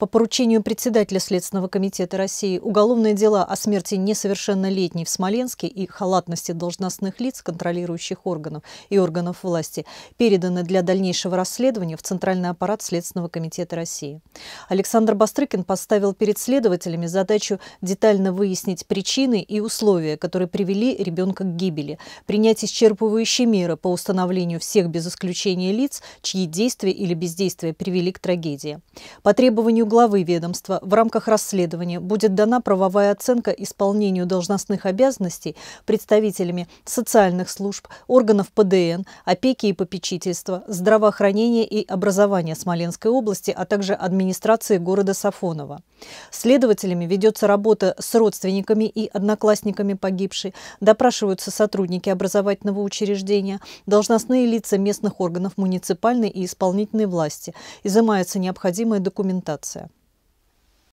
По поручению председателя Следственного комитета России уголовные дела о смерти несовершеннолетней в Смоленске и халатности должностных лиц, контролирующих органов и органов власти, переданы для дальнейшего расследования в Центральный аппарат Следственного комитета России. Александр Бастрыкин поставил перед следователями задачу детально выяснить причины и условия, которые привели ребенка к гибели, принять исчерпывающие меры по установлению всех без исключения лиц, чьи действия или бездействия привели к трагедии. По требованию главы ведомства в рамках расследования будет дана правовая оценка исполнению должностных обязанностей представителями социальных служб, органов ПДН, опеки и попечительства, здравоохранения и образования Смоленской области, а также администрации города Сафонова. Следователями ведется работа с родственниками и одноклассниками погибшей, допрашиваются сотрудники образовательного учреждения, должностные лица местных органов муниципальной и исполнительной власти, изымается необходимая документация.